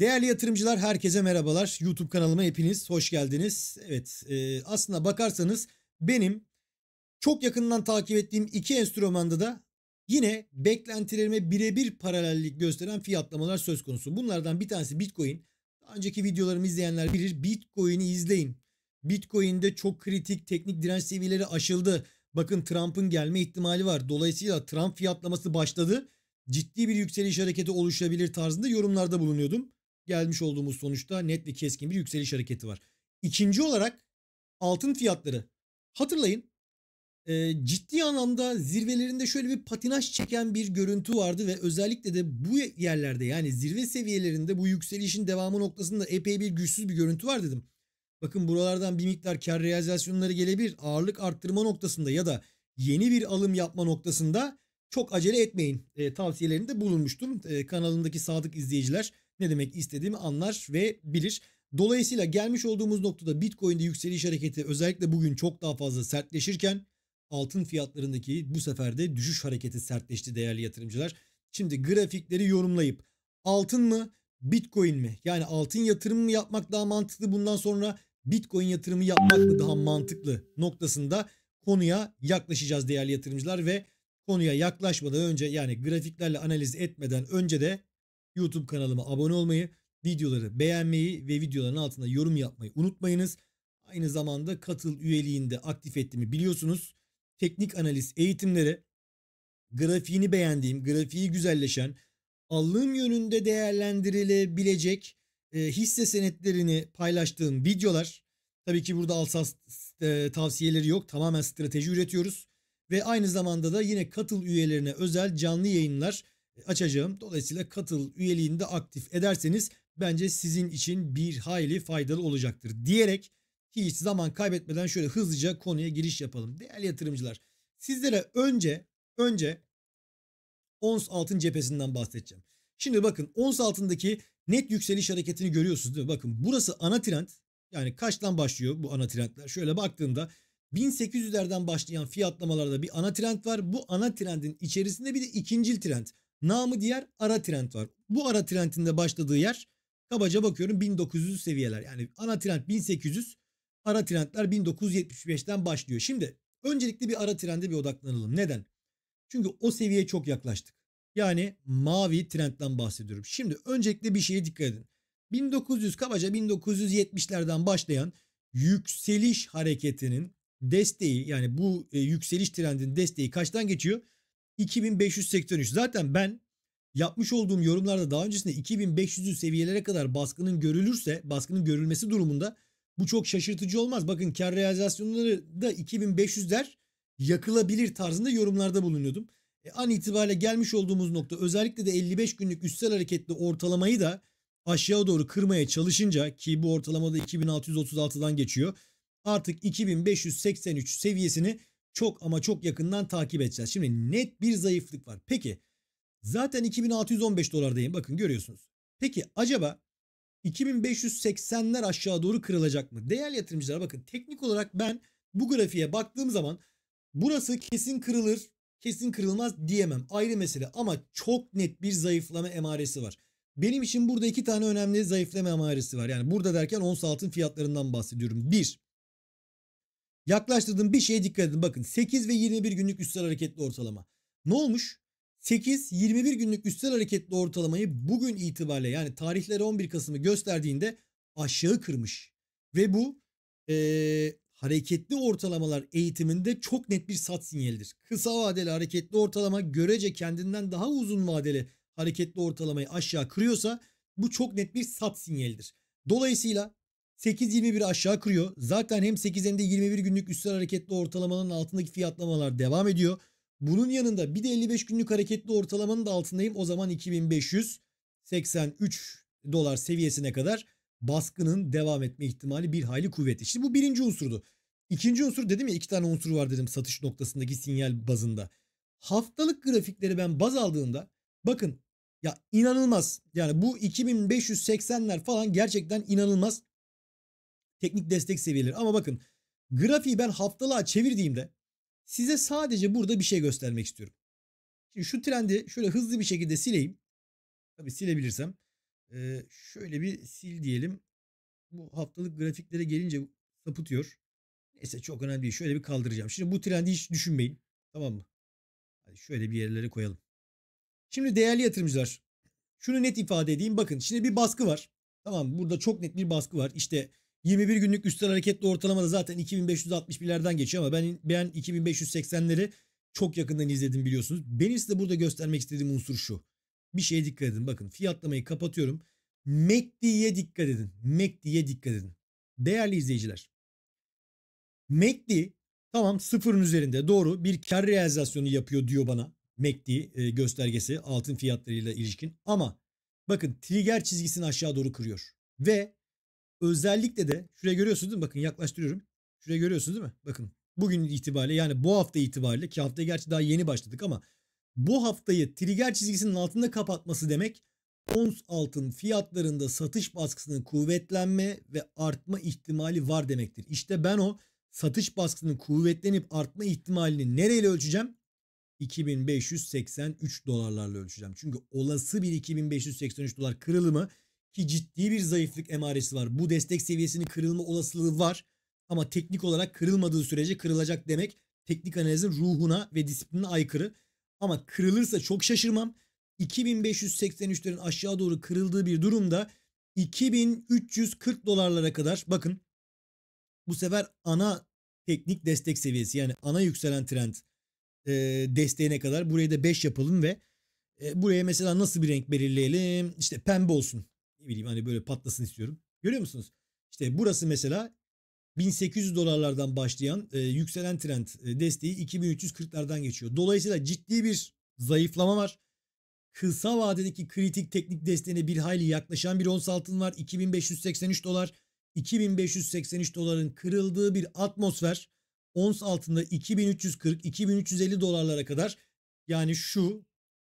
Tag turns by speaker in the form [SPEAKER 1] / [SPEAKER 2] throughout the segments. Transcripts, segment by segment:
[SPEAKER 1] Değerli yatırımcılar herkese merhabalar. YouTube kanalıma hepiniz hoş geldiniz. Evet e, aslına bakarsanız benim çok yakından takip ettiğim iki enstrümanda da yine beklentilerime birebir paralellik gösteren fiyatlamalar söz konusu. Bunlardan bir tanesi Bitcoin. Daha önceki videolarımı izleyenler bilir. Bitcoin'i izleyin. Bitcoin'de çok kritik teknik direnç seviyeleri aşıldı. Bakın Trump'ın gelme ihtimali var. Dolayısıyla Trump fiyatlaması başladı. Ciddi bir yükseliş hareketi oluşabilir tarzında yorumlarda bulunuyordum gelmiş olduğumuz sonuçta net ve keskin bir yükseliş hareketi var. İkinci olarak altın fiyatları. Hatırlayın e, ciddi anlamda zirvelerinde şöyle bir patinaj çeken bir görüntü vardı ve özellikle de bu yerlerde yani zirve seviyelerinde bu yükselişin devamı noktasında epey bir güçsüz bir görüntü var dedim. Bakın buralardan bir miktar kar realizasyonları gelebilir. Ağırlık arttırma noktasında ya da yeni bir alım yapma noktasında çok acele etmeyin e, tavsiyelerinde bulunmuştum. E, kanalındaki sadık izleyiciler ne demek istediğimi anlar ve bilir. Dolayısıyla gelmiş olduğumuz noktada Bitcoin'de yükseliş hareketi özellikle bugün çok daha fazla sertleşirken altın fiyatlarındaki bu sefer de düşüş hareketi sertleşti değerli yatırımcılar. Şimdi grafikleri yorumlayıp altın mı Bitcoin mi? Yani altın yatırımı mı yapmak daha mantıklı bundan sonra Bitcoin yatırımı yapmak mı daha mantıklı noktasında konuya yaklaşacağız değerli yatırımcılar ve konuya yaklaşmadan önce yani grafiklerle analiz etmeden önce de YouTube kanalıma abone olmayı, videoları beğenmeyi ve videoların altında yorum yapmayı unutmayınız. Aynı zamanda katıl üyeliğinde aktif ettiğimi biliyorsunuz. Teknik analiz eğitimleri grafiğini beğendiğim, grafiği güzelleşen, alım yönünde değerlendirilebilecek e, hisse senetlerini paylaştığım videolar. Tabii ki burada alsas e, tavsiyeleri yok. Tamamen strateji üretiyoruz. Ve aynı zamanda da yine katıl üyelerine özel canlı yayınlar e, açacağım. Dolayısıyla katıl üyeliğini de aktif ederseniz bence sizin için bir hayli faydalı olacaktır diyerek hiç zaman kaybetmeden şöyle hızlıca konuya giriş yapalım. Değerli yatırımcılar sizlere önce önce ons altın cephesinden bahsedeceğim. Şimdi bakın ons altındaki net yükseliş hareketini görüyorsunuz değil mi? Bakın burası ana trend. Yani kaçtan başlıyor bu ana trendler? Şöyle baktığında 1800'lerden başlayan fiyatlamalarda bir ana trend var. Bu ana trendin içerisinde bir de ikincil trend. Namı diğer ara trend var. Bu ara trendin de başladığı yer kabaca bakıyorum 1900 seviyeler. Yani ana trend 1800, ara trendler 1975'ten başlıyor. Şimdi öncelikle bir ara trende bir odaklanalım. Neden? Çünkü o seviyeye çok yaklaştık. Yani mavi trendden bahsediyorum. Şimdi öncelikle bir şeye dikkat edin. 1900 kabaca 1970'lerden başlayan yükseliş hareketinin desteği yani bu e, yükseliş trendinin desteği kaçtan geçiyor? 2583. Zaten ben yapmış olduğum yorumlarda daha öncesinde 2500'lü seviyelere kadar baskının görülürse, baskının görülmesi durumunda bu çok şaşırtıcı olmaz. Bakın kar realizasyonları da 2500'ler yakılabilir tarzında yorumlarda bulunuyordum. E, an itibariyle gelmiş olduğumuz nokta özellikle de 55 günlük üstel hareketli ortalamayı da aşağı doğru kırmaya çalışınca ki bu ortalamada 2636'dan geçiyor. Artık 2583 seviyesini çok ama çok yakından takip edeceğiz. Şimdi net bir zayıflık var. Peki zaten 2615 dolardayım bakın görüyorsunuz. Peki acaba 2580'ler aşağı doğru kırılacak mı? Değerli yatırımcılar bakın teknik olarak ben bu grafiğe baktığım zaman burası kesin kırılır, kesin kırılmaz diyemem. Ayrı mesele ama çok net bir zayıflama emaresi var. Benim için burada iki tane önemli zayıflama emaresi var. Yani burada derken ons altın fiyatlarından bahsediyorum. Bir, Yaklaştırdığım bir şeye dikkat edin. Bakın 8 ve 21 günlük üstel hareketli ortalama. Ne olmuş? 8-21 günlük üstel hareketli ortalamayı bugün itibariyle yani tarihleri 11 Kasım'ı gösterdiğinde aşağı kırmış. Ve bu e, hareketli ortalamalar eğitiminde çok net bir sat sinyalidir. Kısa vadeli hareketli ortalama görece kendinden daha uzun vadeli hareketli ortalamayı aşağı kırıyorsa bu çok net bir sat sinyalidir. Dolayısıyla 8.21 aşağı kırıyor. Zaten hem 8 hem de 21 günlük üstel hareketli ortalamanın altındaki fiyatlamalar devam ediyor. Bunun yanında bir de 55 günlük hareketli ortalamanın da altındayım. O zaman 2583 dolar seviyesine kadar baskının devam etme ihtimali bir hayli kuvvetli. Şimdi bu birinci unsurdu. İkinci unsur dedim ya iki tane unsur var dedim satış noktasındaki sinyal bazında. Haftalık grafikleri ben baz aldığında bakın ya inanılmaz. Yani bu 2580'ler falan gerçekten inanılmaz teknik destek seviyeleri. Ama bakın grafiği ben haftalığa çevirdiğimde size sadece burada bir şey göstermek istiyorum. Şimdi şu trendi şöyle hızlı bir şekilde sileyim. Tabi silebilirsem. Ee, şöyle bir sil diyelim. Bu haftalık grafiklere gelince sapıtıyor. Neyse çok önemli değil. Şöyle bir kaldıracağım. Şimdi bu trendi hiç düşünmeyin. Tamam mı? Hadi şöyle bir yerlere koyalım. Şimdi değerli yatırımcılar. Şunu net ifade edeyim. Bakın şimdi bir baskı var. Tamam burada çok net bir baskı var. İşte 21 günlük üstel hareketli ortalama da zaten 2561'lerden geçiyor ama ben ben 2580'leri çok yakından izledim biliyorsunuz. Benim size burada göstermek istediğim unsur şu. Bir şeye dikkat edin. Bakın fiyatlamayı kapatıyorum. MACD'ye dikkat edin. MACD'ye dikkat edin. Değerli izleyiciler. MACD tamam sıfırın üzerinde doğru bir kar realizasyonu yapıyor diyor bana. MACD e, göstergesi altın fiyatlarıyla ilişkin. Ama bakın trigger çizgisini aşağı doğru kırıyor. Ve Özellikle de şuraya görüyorsunuz değil mi? Bakın yaklaştırıyorum. Şuraya görüyorsunuz değil mi? Bakın bugün itibariyle yani bu hafta itibariyle ki haftaya gerçi daha yeni başladık ama bu haftayı trigger çizgisinin altında kapatması demek ons altın fiyatlarında satış baskısının kuvvetlenme ve artma ihtimali var demektir. İşte ben o satış baskısının kuvvetlenip artma ihtimalini nereyle ölçeceğim? 2583 dolarlarla ölçeceğim. Çünkü olası bir 2583 dolar kırılımı ki ciddi bir zayıflık emaresi var. Bu destek seviyesinin kırılma olasılığı var ama teknik olarak kırılmadığı sürece kırılacak demek teknik analizin ruhuna ve disipline aykırı. Ama kırılırsa çok şaşırmam. 2583'lerin aşağı doğru kırıldığı bir durumda 2340 dolarlara kadar bakın bu sefer ana teknik destek seviyesi yani ana yükselen trend e, desteğine kadar burayı da 5 yapalım ve e, buraya mesela nasıl bir renk belirleyelim? İşte pembe olsun ne bileyim hani böyle patlasın istiyorum. Görüyor musunuz? İşte burası mesela 1800 dolarlardan başlayan e, yükselen trend e, desteği 2340'lardan geçiyor. Dolayısıyla ciddi bir zayıflama var. Kısa vadedeki kritik teknik desteğine bir hayli yaklaşan bir ons altın var. 2583 dolar. 2583 doların kırıldığı bir atmosfer ons altında 2340-2350 dolarlara kadar yani şu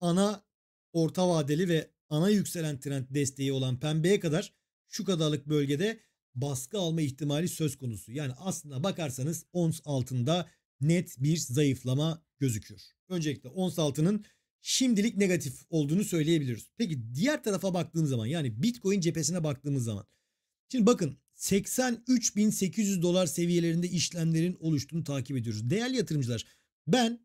[SPEAKER 1] ana orta vadeli ve ana yükselen trend desteği olan pembeye kadar şu kadarlık bölgede baskı alma ihtimali söz konusu. Yani aslında bakarsanız ons altında net bir zayıflama gözüküyor. Öncelikle ons altının şimdilik negatif olduğunu söyleyebiliriz. Peki diğer tarafa baktığımız zaman yani Bitcoin cephesine baktığımız zaman. Şimdi bakın 83.800 dolar seviyelerinde işlemlerin oluştuğunu takip ediyoruz. Değerli yatırımcılar ben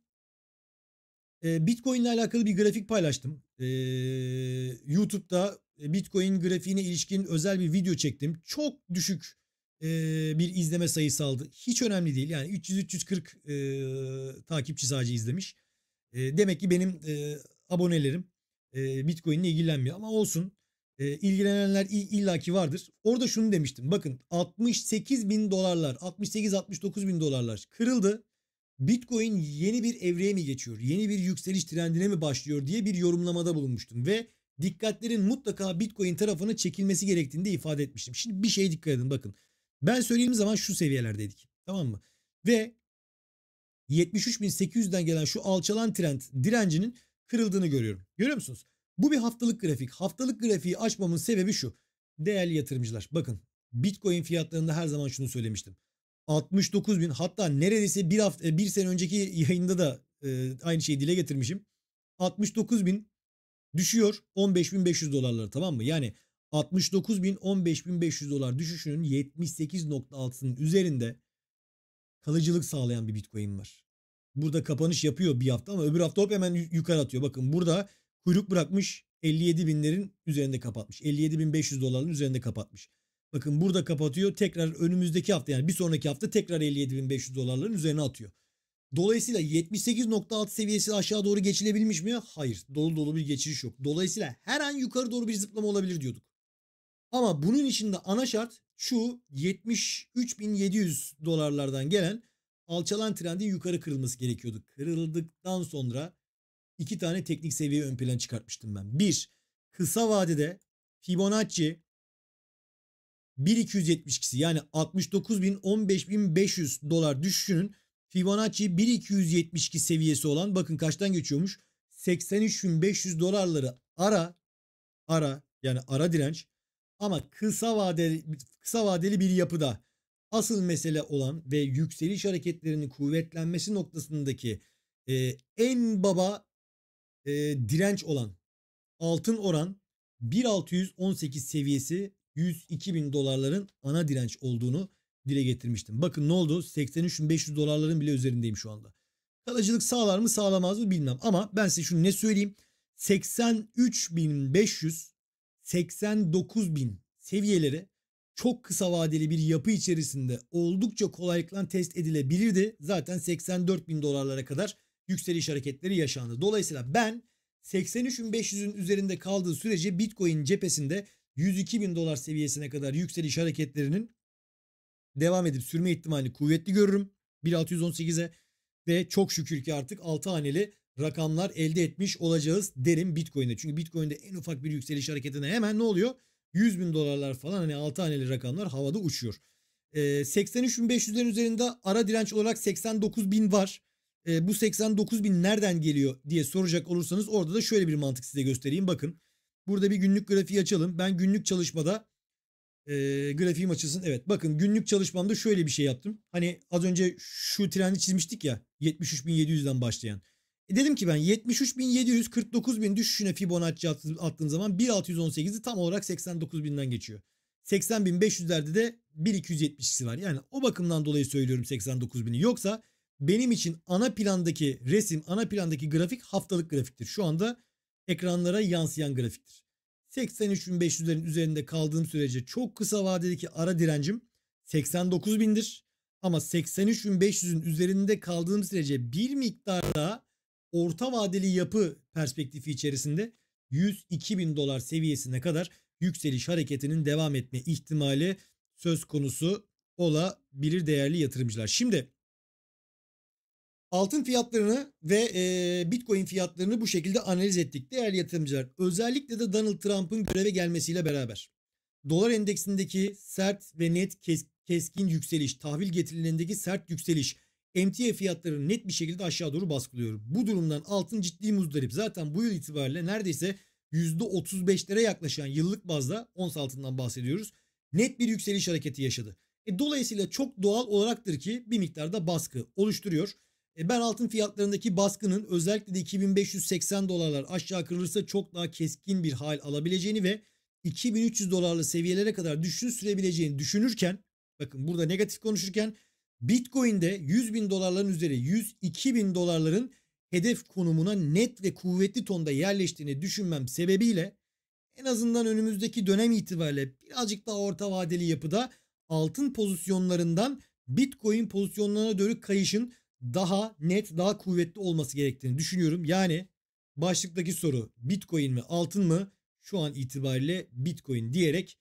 [SPEAKER 1] Bitcoin ile alakalı bir grafik paylaştım. YouTube'da e, Bitcoin grafiğine ilişkin özel bir video çektim. Çok düşük bir izleme sayısı aldı. Hiç önemli değil. Yani 300-340 e, takipçi sadece izlemiş. demek ki benim abonelerim Bitcoin ile ilgilenmiyor. Ama olsun e, ilgilenenler illaki vardır. Orada şunu demiştim. Bakın 68 bin dolarlar, 68-69 bin dolarlar kırıldı. Bitcoin yeni bir evreye mi geçiyor? Yeni bir yükseliş trendine mi başlıyor diye bir yorumlamada bulunmuştum ve dikkatlerin mutlaka Bitcoin tarafına çekilmesi gerektiğini de ifade etmiştim. Şimdi bir şey dikkat edin bakın. Ben söylediğim zaman şu seviyelerdeydik. Tamam mı? Ve 73.800'den gelen şu alçalan trend direncinin kırıldığını görüyorum. Görüyor musunuz? Bu bir haftalık grafik. Haftalık grafiği açmamın sebebi şu. Değerli yatırımcılar bakın Bitcoin fiyatlarında her zaman şunu söylemiştim. 69 bin hatta neredeyse bir hafta e, bir sene önceki yayında da e, aynı şeyi dile getirmişim. 69 bin düşüyor 15.500 dolarlara tamam mı? Yani 69 bin 15.500 dolar düşüşünün 78.6'sının üzerinde kalıcılık sağlayan bir bitcoin var. Burada kapanış yapıyor bir hafta ama öbür hafta hop hemen yukarı atıyor. Bakın burada kuyruk bırakmış 57 binlerin üzerinde kapatmış. 57.500 doların üzerinde kapatmış. Bakın burada kapatıyor. Tekrar önümüzdeki hafta yani bir sonraki hafta tekrar 57.500 dolarların üzerine atıyor. Dolayısıyla 78.6 seviyesi aşağı doğru geçilebilmiş mi? Hayır. Dolu dolu bir geçiş yok. Dolayısıyla her an yukarı doğru bir zıplama olabilir diyorduk. Ama bunun içinde ana şart şu 73.700 dolarlardan gelen alçalan trendin yukarı kırılması gerekiyordu. Kırıldıktan sonra iki tane teknik seviye ön plan çıkartmıştım ben. Bir, kısa vadede Fibonacci 1270 kişi yani 69.000-15.500 dolar düşüşünün Fibonacci 1272 seviyesi olan bakın kaçtan geçiyormuş? 83.500 dolarları ara ara yani ara direnç ama kısa vadeli kısa vadeli bir yapıda asıl mesele olan ve yükseliş hareketlerinin kuvvetlenmesi noktasındaki e, en baba e, direnç olan altın oran 1618 seviyesi 102 bin dolarların ana direnç olduğunu dile getirmiştim. Bakın ne oldu? 83 bin 500 dolarların bile üzerindeyim şu anda. Kalıcılık sağlar mı sağlamaz mı bilmem ama ben size şunu ne söyleyeyim? 83 bin 500, 89 bin seviyeleri çok kısa vadeli bir yapı içerisinde oldukça kolaylıkla test edilebilirdi. Zaten 84 bin dolarlara kadar yükseliş hareketleri yaşandı. Dolayısıyla ben 83.500'ün üzerinde kaldığı sürece Bitcoin cephesinde 102 bin dolar seviyesine kadar yükseliş hareketlerinin devam edip sürme ihtimali kuvvetli görürüm. 1618'e ve çok şükür ki artık 6 haneli rakamlar elde etmiş olacağız derim Bitcoin'de. Çünkü Bitcoin'de en ufak bir yükseliş hareketine hemen ne oluyor? 100 bin dolarlar falan hani 6 haneli rakamlar havada uçuyor. E, ee, 83.500'lerin üzerinde ara direnç olarak 89 bin var. E, bu bin nereden geliyor diye soracak olursanız orada da şöyle bir mantık size göstereyim. Bakın Burada bir günlük grafiği açalım. Ben günlük çalışmada e, grafiğim açılsın. Evet bakın günlük çalışmamda şöyle bir şey yaptım. Hani az önce şu trendi çizmiştik ya 73.700'den başlayan. E dedim ki ben 73.700 49.000 düşüşüne Fibonacci attığım zaman 1.618'i tam olarak 89.000'den geçiyor. 80.500'lerde de 1.270'si var. Yani o bakımdan dolayı söylüyorum 89.000'i. Yoksa benim için ana plandaki resim, ana plandaki grafik haftalık grafiktir. Şu anda ekranlara yansıyan grafiktir. 83.500'lerin üzerinde kaldığım sürece çok kısa vadedeki ara direncim 89.000'dir. Ama 83.500'ün üzerinde kaldığım sürece bir miktar daha orta vadeli yapı perspektifi içerisinde 102.000 dolar seviyesine kadar yükseliş hareketinin devam etme ihtimali söz konusu olabilir değerli yatırımcılar. Şimdi Altın fiyatlarını ve e, Bitcoin fiyatlarını bu şekilde analiz ettik değerli yatırımcılar. Özellikle de Donald Trump'ın göreve gelmesiyle beraber. Dolar endeksindeki sert ve net kes, keskin yükseliş, tahvil getirilerindeki sert yükseliş emtia fiyatları net bir şekilde aşağı doğru baskılıyor. Bu durumdan altın ciddi muzdarip. Zaten bu yıl itibariyle neredeyse %35'lere yaklaşan yıllık bazda ons altından bahsediyoruz. Net bir yükseliş hareketi yaşadı. E, dolayısıyla çok doğal olaraktır ki bir miktarda baskı oluşturuyor. E, ben altın fiyatlarındaki baskının özellikle de 2580 dolarlar aşağı kırılırsa çok daha keskin bir hal alabileceğini ve 2300 dolarlı seviyelere kadar düşüş sürebileceğini düşünürken bakın burada negatif konuşurken Bitcoin'de 100 bin dolarların üzeri 102 bin dolarların hedef konumuna net ve kuvvetli tonda yerleştiğini düşünmem sebebiyle en azından önümüzdeki dönem itibariyle birazcık daha orta vadeli yapıda altın pozisyonlarından Bitcoin pozisyonlarına dönük kayışın daha net, daha kuvvetli olması gerektiğini düşünüyorum. Yani başlıktaki soru Bitcoin mi, altın mı? Şu an itibariyle Bitcoin diyerek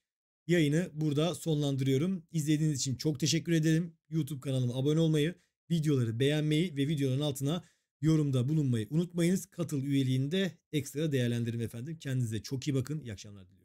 [SPEAKER 1] yayını burada sonlandırıyorum. İzlediğiniz için çok teşekkür ederim. YouTube kanalıma abone olmayı, videoları beğenmeyi ve videoların altına yorumda bulunmayı unutmayınız. Katıl üyeliğinde ekstra değerlendirin efendim. Kendinize çok iyi bakın. İyi akşamlar diliyorum.